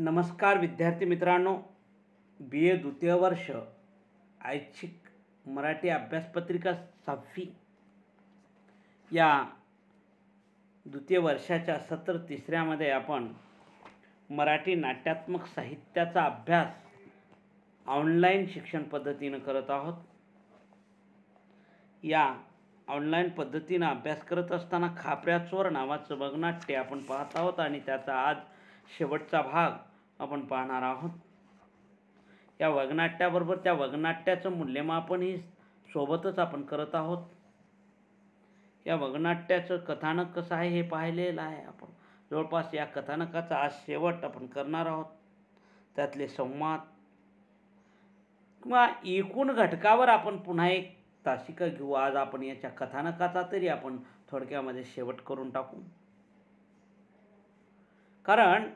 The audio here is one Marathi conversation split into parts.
नमस्कार विद्यार्थी मित्रांनो बी ए द्वितीय वर्ष ऐच्छिक मराठी अभ्यासपत्रिका सहावी या द्वितीय वर्षाच्या सत्र तिसऱ्यामध्ये आपण मराठी नाट्यात्मक साहित्याचा अभ्यास ऑनलाईन शिक्षण पद्धतीनं करत आहोत या ऑनलाईन पद्धतीनं अभ्यास करत असताना खापऱ्या चोर नावाचं बघनाट्य आपण पाहत आहोत आणि त्याचा आज शेवटचा भाग आपण पाहणार आहोत या वगनाट्याबरोबर त्या वगनाट्याचं मूल्यमापनही सोबतच आपण करत आहोत या वगनाट्याचं कथानक कसं आहे हे पाहिलेलं आहे आपण जवळपास या कथानकाचा आज शेवट आपण करणार आहोत त्यातले संवाद किंवा एकूण घटकावर आपण पुन्हा एक तासिका घेऊ आज आपण याच्या कथानकाचा तरी आपण थोडक्यामध्ये शेवट करून टाकू कारण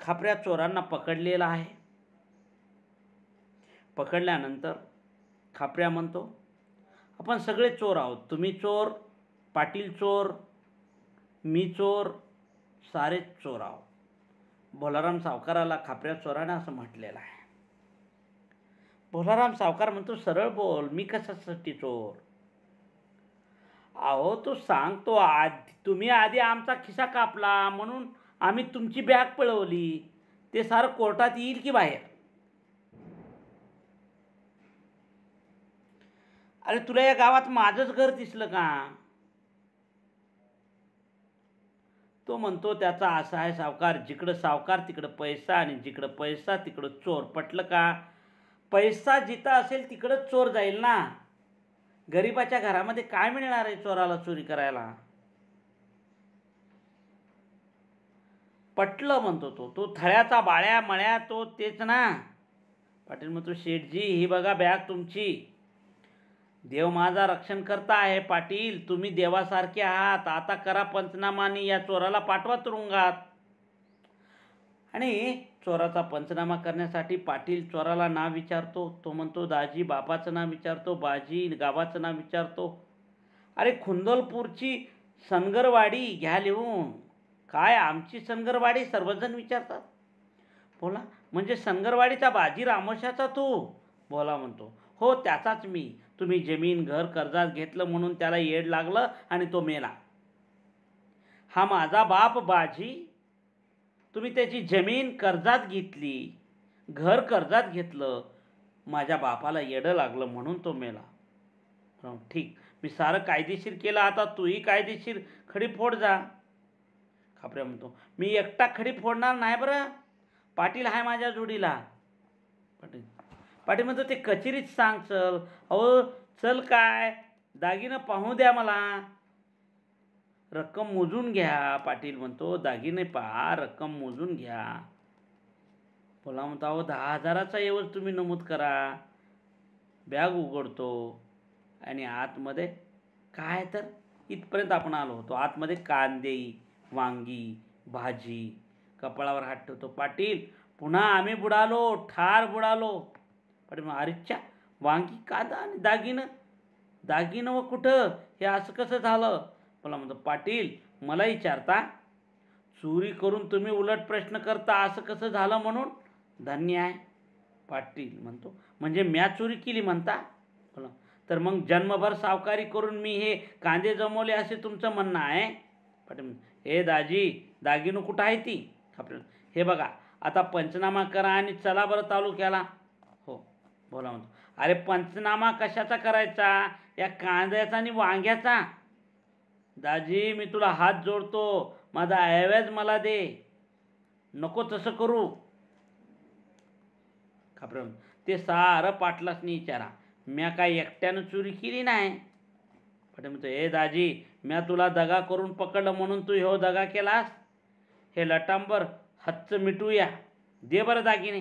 खापऱ्या चोरांना पकडलेला आहे पकडल्यानंतर खापऱ्या म्हणतो आपण सगळे चोर आहोत तुम्ही चोर पाटील चोर मी चोर सारे चोर आहोत भोलाराम सावकाराला खापऱ्या चोराने असं म्हटलेलं आहे भोलाराम सावकार म्हणतो सरळ बोल मी कशासाठी चोर अहो तो सांगतो आधी तुम्ही आधी आमचा खिसा कापला म्हणून आम्ही तुमची बॅग पळवली ते सारं कोर्टात येईल की बाहेर अरे तुला या गावात माझंच घर दिसलं का तो म्हणतो त्याचा असा आहे सावकार जिकडं सावकार तिकडं पैसा आणि जिकडं पैसा तिकडं चोर पटलं का पैसा जिथं असेल तिकडं चोर जाईल ना गरिबाच्या घरामध्ये काय मिळणार आहे चोराला चोरी करायला पटलं म्हणतो तो तो थळ्याचा बाळ्या मळ्या तो तेच ना पाटील म्हणतो शेठजी ही बघा बॅग तुमची देव माझा रक्षण करता आहे पाटील तुम्ही देवासारखे आहात आता करा पंचनामानी या चोराला पाठवा तुरुंगात आणि चोराचा पंचनामा करण्यासाठी पाटील चोराला नाव विचारतो तो म्हणतो दाजी बापाचं नाव विचारतो बाजी गावाचं नाव विचारतो अरे खुंदलपूरची सनगरवाडी घ्या लिहून काय आमची सनगरवाडी सर्वजण विचारतात बोला म्हणजे सनगरवाडीचा बाजी रामोशाचा तू बोला म्हणतो हो त्याचाच मी तुम्ही जमीन घर कर्जात घेतलं म्हणून त्याला येड लागलं आणि तो मेला हा माझा बाप बाजी तुम्ही त्याची जमीन कर्जात घेतली घर कर्जात घेतलं माझ्या बापाला येडं लागलं म्हणून तो मेला ठीक मी सारं कायदेशीर केलं आता तूही कायदेशीर खडीफोड जा खापऱ्या म्हणतो मी एकटा खडी फोडणार नाही बरं पाटील आहे माझ्या जोडीला पाटील पाटील म्हणतो ते कचेरीच सांग चल अहो चल काय दागिनं पाहू द्या मला रक्कम मोजून घ्या पाटील म्हणतो दागिने पहा रक्कम मोजून घ्या बोला म्हणतो अहो दहा हजाराचा एवज तुम्ही नमूद करा बॅग उघडतो आणि आतमध्ये काय तर इथपर्यंत आपण आलो होतो आतमध्ये कांदेई वांगी भाजी कपाळावर हात ठेवतो पाटील पुन्हा आम्ही बुडालो ठार बुडालो पण मग अरेच्छा वांगी कादा आणि दागिनं दागिनं व कुठं हे असं कसं झालं बोला म्हणतो पाटील मला विचारता चोरी करून तुम्ही उलट प्रश्न करता असं कसं झालं म्हणून धन्य आहे पाटील म्हणतो म्हणजे म्या चोरी केली म्हणता बोला तर मग जन्मभर सावकारी करून मी हे कांदे जमवले असे तुमचं म्हणणं आहे पाटील हे दाजी दागिनू कुठं आहे ती आपलं हे बघा आता पंचनामा करा आणि चला बरं केला हो बोला म्हणतो अरे पंचनामा कशाचा करायचा या कांद्याचा आणि वांग्याचा दाजी मी तुला हात जोडतो माझा ऐवज मला दे नको तसं करू खापर ते सारं पाटलासनी विचारा म्या काय एकट्यानं चोरी केली नाही पाटील म्हणतो ए दाजी म्या तुला दगा करून पकडलं म्हणून तू हो दगा केलास हे लटांबर हच्च मिटूया दे बरं दागिने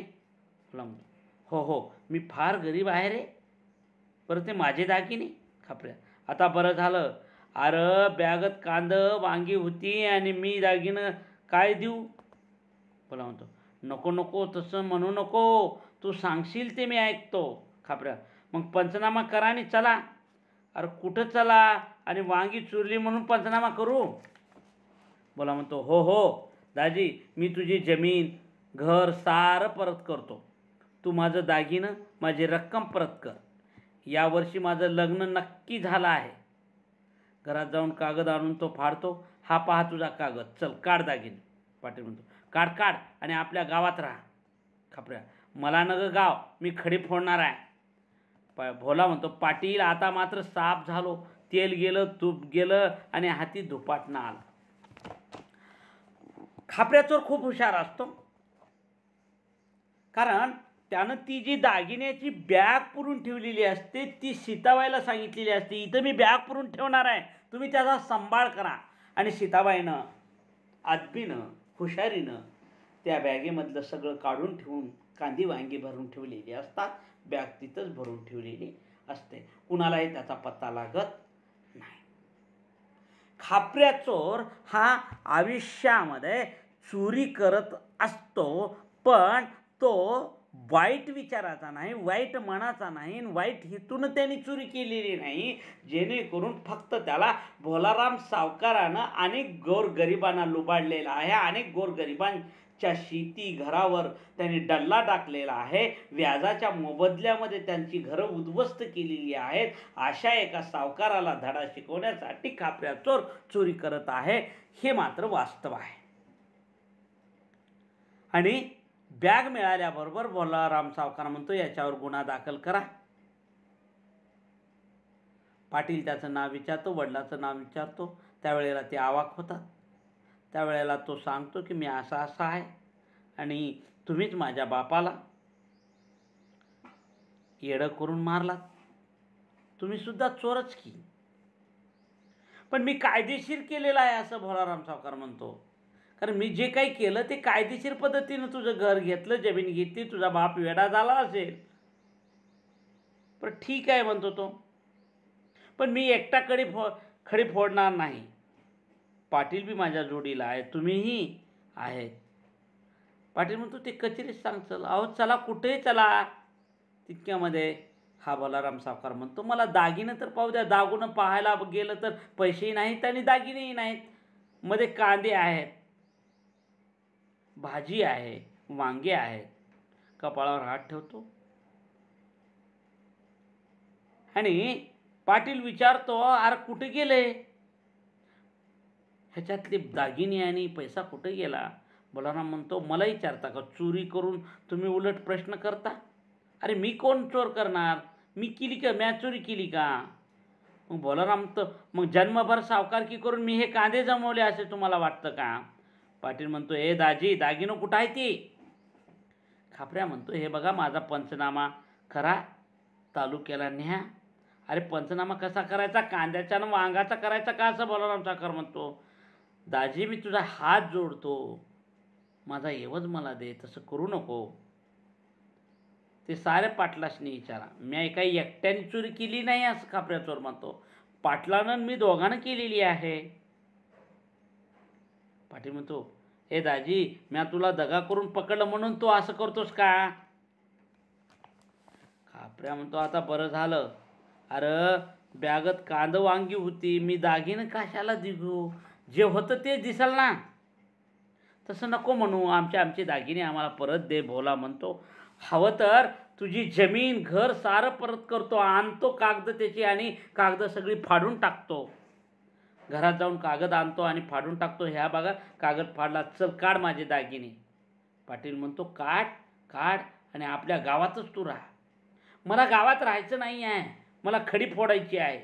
बोला म्हणतो हो हो मी फार गरीब आहे रे बरं ते माझे दागिने खापऱ्या आता बरं झालं अर बॅगत कांदं वांगी होती आणि मी दागिनं काय देऊ बोला म्हणतो नको नको तसं म्हणू नको तू सांगशील ते मी ऐकतो खापऱ्या मग पंचनामा करा आणि चला अरे कुठं चला आणि वांगी चुरली म्हणून पंचनामा करू बोला म्हणतो हो हो दाजी मी तुझी जमीन घर सारं परत करतो तू माझं दागिनं माझी रक्कम परत कर यावर्षी माझं लग्न नक्की झालं आहे घरात जाऊन कागद आणून तो फाडतो हा पहा तुझा कागद चल काढ दागिन पाटील म्हणतो काढ काढ आणि आपल्या गावात राहा खापऱ्या मला न गाव मी खडी फोडणार आहे भोला म्हणतो पाटील आता मात्र साप झालो तेल गेलं तूप गेलं आणि हाती धुपाटणं आलं खापऱ्याचोर खूप हुशार असतो कारण त्यानं ती जी दागिन्याची बॅग पुरून ठेवलेली असते ती सीताबाईला सांगितलेली असते इथं मी बॅग पुरून ठेवणार आहे तुम्ही त्याचा सांभाळ करा आणि सीताबाईनं आदबीनं हुशारीनं त्या बॅगेमधलं सगळं काढून ठेवून कांदी वांगी भरून ठेवलेली असतात बॅग तिथंच भरून ठेवलेली असते कुणालाही त्याचा पत्ता लागत नाही खापऱ्या चोर हा आयुष्यामध्ये चोरी करत असतो पण तो वाईट विचाराचा नाही वाईट मनाचा नाही वाईट हेतून त्याने चोरी केलेली नाही जेणेकरून फक्त त्याला भोलाराम सावकारानं अनेक गोरगरिबांना लुबाडलेला आहे अनेक गोरगरिबां च्या शेती घरावर त्यांनी डल्ला टाकलेला आहे व्याजाच्या मोबदल्यामध्ये त्यांची घरं उद्ध्वस्त केलेली आहेत अशा एका सावकाराला धडा शिकवण्यासाठी खापऱ्या चोर चोरी करत आहे हे मात्र वास्तव आहे आणि बॅग मिळाल्याबरोबर बोलाराम सावकार म्हणतो याच्यावर गुन्हा दाखल करा पाटील त्याचं नाव विचारतो वडिलाचं नाव विचारतो त्यावेळेला ते आवाक होतात त्यावेळेला तो सांगतो की मी असा असा आहे आणि तुम्हीच माझ्या बापाला येडं करून मारलात तुम्हीसुद्धा चोरच की पण मी कायदेशीर केलेलं आहे असं भोलाराम सावकार म्हणतो कारण मी जे काही केलं ते कायदेशीर पद्धतीनं तुझं घर घेतलं जमीन घेतली तुझा बाप वेडा झाला असेल पण ठीक आहे म्हणतो तो पण मी एकटाकडे फो खडी फोडणार नाही पाटील बी माझ्या जोडीला आहे तुम्हीही आहे पाटील म्हणतो ते कचेरीच सांग चल अहो चला कुठेही चला तितक्यामध्ये हा बलाराम सावकार म्हणतो मला दागिनं तर पाहू द्या दागुनं पाहायला गेलं तर पैसेही नाहीत आणि दागिनेही नाहीत मध्ये कांदे आहेत भाजी आहे वांगे आहेत कपाळावर हात ठेवतो आणि पाटील विचारतो अरे कुठे गेले ह्याच्यातले दागिने आणि पैसा कुठे गेला बलराम म्हणतो मला विचारता का चोरी करून तुम्ही उलट प्रश्न करता अरे मी कोण चोर करणार मी केली का म्या चोरी केली का मग बलराम तर मग जन्मभर सावकारकी करून मी हे कांदे जमवले असे तुम्हाला वाटतं का पाटील म्हणतो हे दाजी दागिनं कुठं आहे ती खापऱ्या म्हणतो हे बघा माझा पंचनामा करा तालुक्याला न्या अरे पंचनामा कसा करायचा कांद्याचा आणि वांगाचा करायचा का असं बलराम साखर म्हणतो दाजी मी तुझा हात जोडतो माझा एवज मला दे तसं करू नको ते सारे पाटलाशनी विचारा मी एका एकट्याने चोरी केली नाही असं खापऱ्या चोर मानतो पाटलानं मी दोघांना केलेली आहे पाटी म्हणतो हे दाजी मी तुला दगा करून पकडलं म्हणून तू असं करतोस का खापऱ्या म्हणतो आता बरं झालं अरे बॅगत कांद वांगी होती मी दागिनं कशाला दिघू जे होतं ते दिसाल ना तसं नको म्हणू आमच्या आमचे दागिने आम्हाला परत दे भोला म्हणतो हवं तर तुझी जमीन घर सारं परत करतो आणतो कागद त्याची आणि कागद सगळी फाडून टाकतो घरात जाऊन कागद आणतो आणि फाडून टाकतो ह्या बागा कागद फाडला चल काढ माझे दागिने पाटील म्हणतो काढ काढ आणि आपल्या गावातच तू राहा मला गावात राहायचं नाही आहे मला खडी फोडायची आहे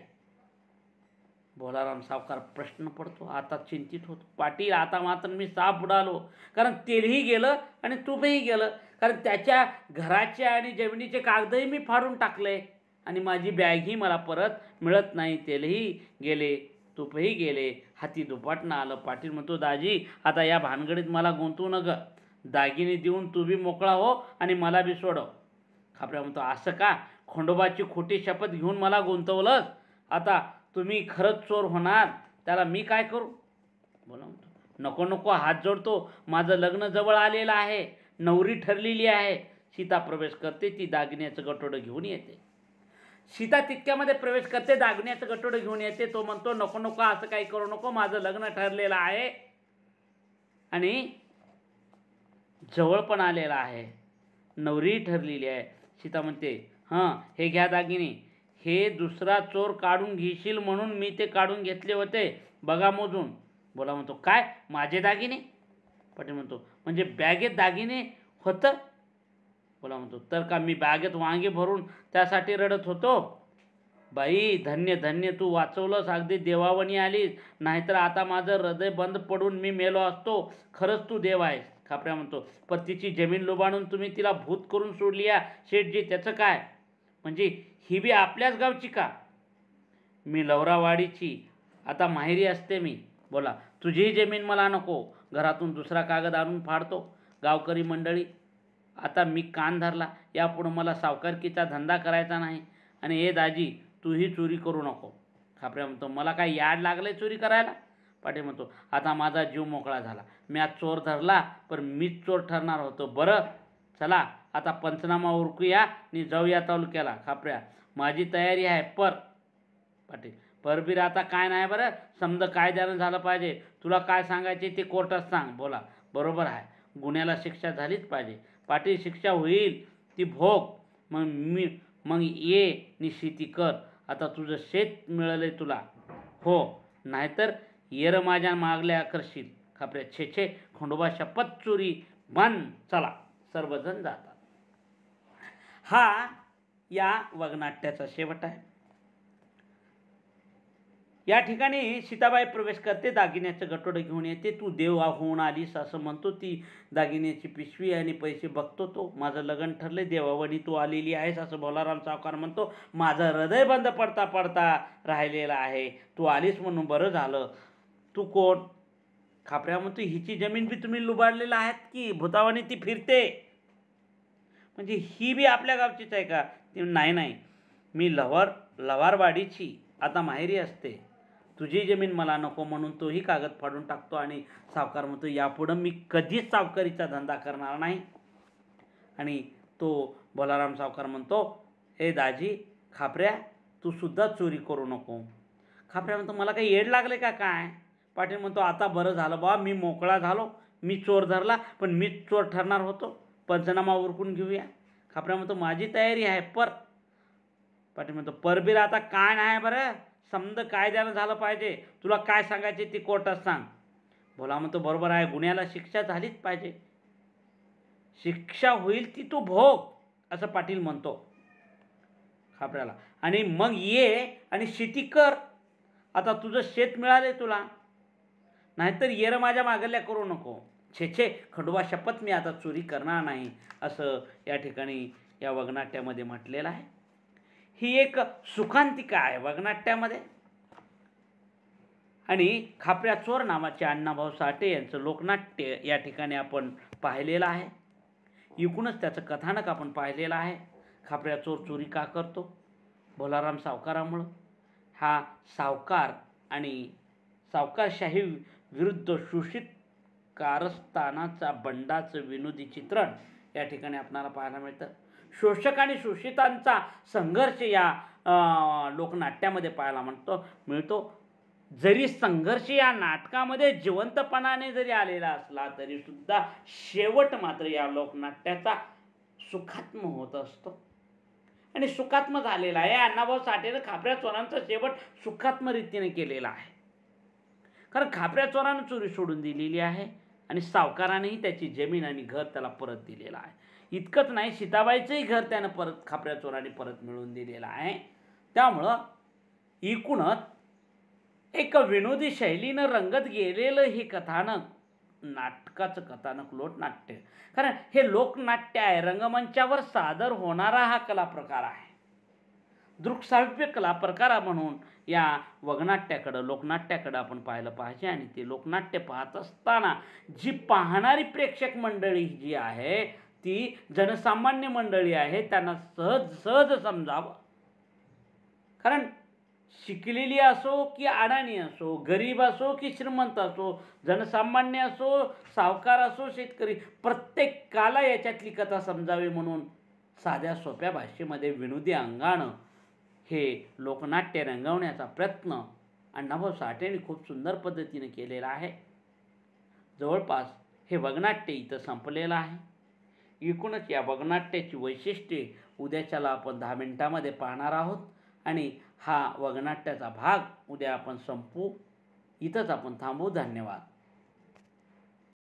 भोलाराम सावकार प्रश्न पडतो आता चिंतित होतो पाटील आता मात्र मी साप उडालो कारण तेलही गेलं आणि तुपही गेलं कारण त्याच्या घराच्या आणि जमिनीचे कागदही मी फाडून टाकले आणि माझी बॅगही मला परत मिळत नाही तेलही गेले तुपही गेले हाती दुपाटणं आलं पाटील म्हणतो दाजी आता या भानगडीत मला गुंतवू नका दागिने देऊन तू बी मोकळा हो आणि मला बी सोडव खापऱ्या म्हणतो असं का खंडोबाची खोटी शपथ घेऊन मला गुंतवलंच आता तुम्ही खरंच चोर होणार त्याला मी काय करू बोला नको नको हात जोडतो माझं लग्न जवळ आलेलं आहे नवरी ठरलेली आहे सीता प्रवेश करते ती दागिन्याचं गटोडं घेऊन येते सीता तितक्यामध्ये प्रवेश करते दागिन्याचं गटोडं घेऊन येते तो म्हणतो नको नको असं काही करू नको माझं लग्न ठरलेलं आहे आणि जवळ पण आलेलं आहे नवरी ठरलेली आहे सीता म्हणते हां हे घ्या दागिने हे दुसरा चोर काढून घेशील म्हणून मी ते काढून घेतले होते बघा मोजून बोला म्हणतो काय माझे दागिने पाटील म्हणतो म्हणजे बॅगेत दागिने होतं बोला म्हणतो तर का मी बॅगेत वांगे भरून त्यासाठी रडत होतो बाई धन्य धन्य तू वाचवलंस अगदी देवावणी आलीस नाहीतर आता माझं हृदय बंद पडून मी मेलो असतो खरंच तू देव आहेस खापऱ्या म्हणतो तिची जमीन लुबाडून तुम्ही तिला भूत करून सोडली या शेठजी त्याचं काय म्हणजे ही बी आपल्याच गावची का मी लवरावाडीची आता माहेरी असते मी बोला तुझी जमीन मला नको घरातून दुसरा कागद आणून फाडतो गावकरी मंडळी आता मी कान धरला यापुढं मला सावकारकीचा धंदा करायचा नाही आणि ए दाजी तूही चोरी करू नको खापऱ्या म्हणतो मला काय याड लागलं आहे चोरी करायला पाठी म्हणतो आता माझा जीव मोकळा झाला मी आज चोर धरला पण मीच चोर ठरणार होतो बरं चला आता पंचनामा उरकूया आणि जाऊया तालुक्याला खापऱ्या माझी तयारी आहे पर पाटील परबीर आता काय नाही बरं समजा कायद्यानं झालं पाहिजे तुला काय सांगायचे ते कोर्टात सांग बोला बरोबर आहे गुन्ह्याला शिक्षा झालीच पाहिजे पाटील शिक्षा होईल ती भोग मग मी मग ये नी शेती कर आता तुझं शेत मिळालं तुला हो नाहीतर येरं माझ्या मागल्या आकर्षित खापऱ्या छे छे खंडोबा शपथ चोरी बन चला सर्वजण जातात हा या वगनाट्याचा शेवट आहे या ठिकाणी सीताबाई प्रवेश करते दागिन्याचं गटोडं घेऊन येते तू देव होऊन आलीस असं म्हणतो ती दागिन्याची पिशवी आणि पैसे बघतो तो माझं लग्न ठरले देवावणी तू आलेली आहेस असं बोलाराम सावकार म्हणतो माझं हृदय बंद पडता पडता राहिलेलं आहे तू आलीस म्हणून बरं झालं तू कोण खापऱ्या म्हणतो हिची जमीन बी तुम्ही लुबाडलेला आहात की भूतावानी ती फिरते म्हणजे ही बी आपल्या गावचीच आहे का ती नाही नाही मी लवार लवारवाडीची आता माहेरी असते तुझी जमीन मला नको म्हणून तोही कागद फाडून टाकतो आणि सावकार म्हणतो यापुढं मी कधीच सावकारीचा धंदा करणार नाही आणि तो बलाराम सावकार म्हणतो ए दाजी खापऱ्या तू सुद्धा चोरी करू नको खापऱ्या म्हणतो मला काही येड लागले का काय पाटील म्हणतो आता बरं झालं बा मी मोकळा झालो मी चोर धरला पण मीच चोर ठरणार होतो पंचनामा उरकून घेऊया खापऱ्या म्हणतो माझी तयारी आहे पर पाटील म्हणतो परबीर आता काय नाही बरं समज कायद्याला झालं पाहिजे तुला काय सांगायचे ती कोर्टात सांग बोला म्हणतो बरोबर आहे गुन्ह्याला शिक्षा झालीच पाहिजे शिक्षा होईल ती तू भोग असं पाटील म्हणतो खापऱ्याला आणि मग ये आणि शेती कर आता तुझं शेत मिळाले तुला नाहीतर येर माझ्या मागल्या करू नको छे छे खंडोबा शपथ मी आता चोरी करणार नाही असं या ठिकाणी या वगनाट्यामध्ये म्हटलेलं आहे ही एक सुखांतिका आहे वगनाट्यामध्ये आणि खापऱ्या चोर नावाचे अण्णाभाऊ साठे यांचं लोकनाट्य या ठिकाणी आपण पाहिलेलं आहे एकूणच त्याचं कथानक आपण पाहिलेलं आहे खापऱ्या चोर चोरी का करतो भोलाराम सावकारामुळं हा सावकार आणि सावकारशाही विरुद्ध शोषित कारस्थानाचा बंडाचं विनोदी चित्रण या ठिकाणी आपणाला पाहायला मिळतं शोषक आणि शोषितांचा संघर्ष या लोकनाट्यामध्ये पाहायला म्हणतो मिळतो जरी संघर्ष या नाटकामध्ये जिवंतपणाने जरी आलेला असला तरीसुद्धा शेवट मात्र या लोकनाट्याचा सुखात्म होत असतो आणि सुखात्म झालेला आहे अण्णाभाऊ साठेनं खापऱ्या चोरांचा शेवट सुखात्म रीतीने केलेला आहे कारण खापऱ्या चोरानं चोरी सोडून दिलेली आहे आणि सावकारानेही त्याची जमीन आणि घर त्याला परत दिलेलं आहे इतकंच नाही सीताबाईचंही घर त्यानं परत खापऱ्या चोराने परत मिळवून दिलेलं आहे त्यामुळं एकूणच एक विनोदी शैलीनं रंगत गेलेलं हे कथानक नाटकाचं कथानक लोटनाट्य कारण हे लोकनाट्य आहे रंगमंचावर सादर होणारा हा कलाप्रकार आहे कला प्रकारा म्हणून या वगनाट्याकडं लोकनाट्याकडं आपण पाहिलं पाहिजे आणि ते लोकनाट्य पाहत असताना जी पाहणारी प्रेक्षक मंडळी जी आहे ती जनसामान्य मंडळी आहे त्यांना सहज सहज समजावं कारण शिकलेली असो की अडाणी असो गरीब असो की श्रीमंत असो जनसामान्य असो सावकार असो शेतकरी प्रत्येकाला याच्यातली कथा समजावी म्हणून साध्या सोप्या भाषेमध्ये विनोदी अंगाणं हे लोकनाट्य रंगवण्याचा प्रयत्न अण्णाभाऊ साठेने खूप सुंदर पद्धतीने केलेला आहे जवळपास हे वगनाट्य इथं संपलेलं आहे एकूणच या वगनाट्याची वैशिष्ट्ये उद्याच्याला आपण दहा मिनटामध्ये पाहणार आहोत आणि हा वगनाट्याचा भाग उद्या आपण संपू इथंच आपण थांबू धन्यवाद